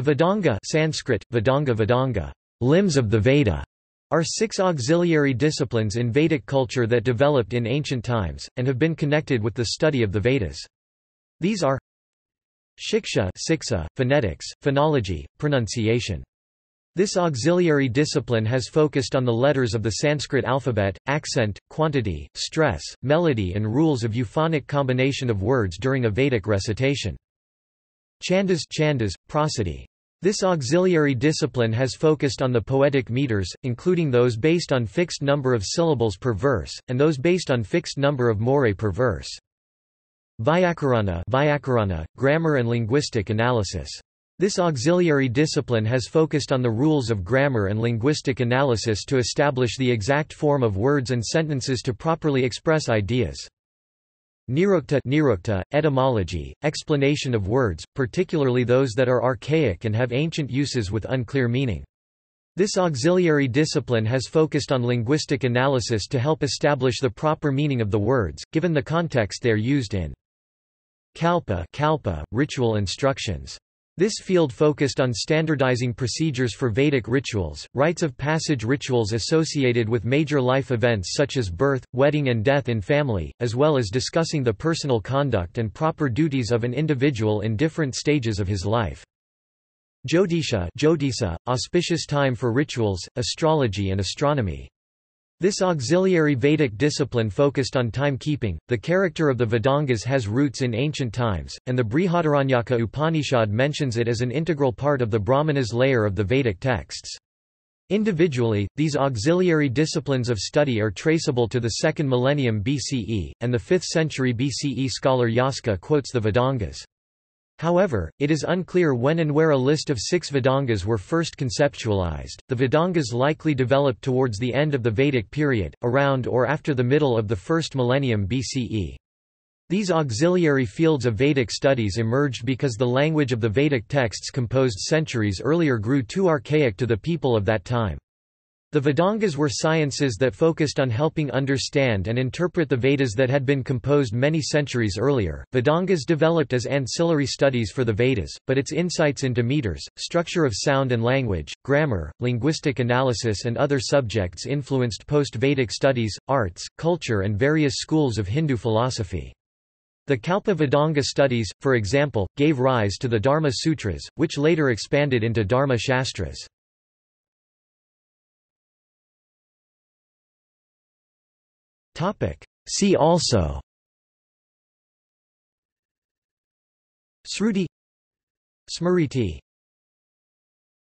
The Vedanga Sanskrit, Vedanga Vedanga, limbs of the Veda, are six auxiliary disciplines in Vedic culture that developed in ancient times, and have been connected with the study of the Vedas. These are Shiksha Siksa, phonetics, phonology, pronunciation. This auxiliary discipline has focused on the letters of the Sanskrit alphabet, accent, quantity, stress, melody and rules of euphonic combination of words during a Vedic recitation. Chandas, Chandas, prosody. This auxiliary discipline has focused on the poetic meters, including those based on fixed number of syllables per verse, and those based on fixed number of morae per verse. Vyakarana, Vyakarana grammar and linguistic analysis. This auxiliary discipline has focused on the rules of grammar and linguistic analysis to establish the exact form of words and sentences to properly express ideas. Nirukta, Nirukta etymology, explanation of words, particularly those that are archaic and have ancient uses with unclear meaning. This auxiliary discipline has focused on linguistic analysis to help establish the proper meaning of the words, given the context they are used in. Kalpa, kalpa ritual instructions. This field focused on standardizing procedures for Vedic rituals, rites of passage rituals associated with major life events such as birth, wedding and death in family, as well as discussing the personal conduct and proper duties of an individual in different stages of his life. Jyotisha Jyotisa, auspicious time for rituals, astrology and astronomy. This auxiliary Vedic discipline focused on timekeeping. The character of the Vedangas has roots in ancient times, and the Brihadaranyaka Upanishad mentions it as an integral part of the Brahmanas layer of the Vedic texts. Individually, these auxiliary disciplines of study are traceable to the 2nd millennium BCE, and the 5th century BCE scholar Yaska quotes the Vedangas. However, it is unclear when and where a list of six Vedangas were first conceptualized. The Vedangas likely developed towards the end of the Vedic period, around or after the middle of the first millennium BCE. These auxiliary fields of Vedic studies emerged because the language of the Vedic texts composed centuries earlier grew too archaic to the people of that time. The Vedangas were sciences that focused on helping understand and interpret the Vedas that had been composed many centuries earlier. Vedangas developed as ancillary studies for the Vedas, but its insights into meters, structure of sound and language, grammar, linguistic analysis, and other subjects influenced post Vedic studies, arts, culture, and various schools of Hindu philosophy. The Kalpa Vedanga studies, for example, gave rise to the Dharma Sutras, which later expanded into Dharma Shastras. See also Sruti Smriti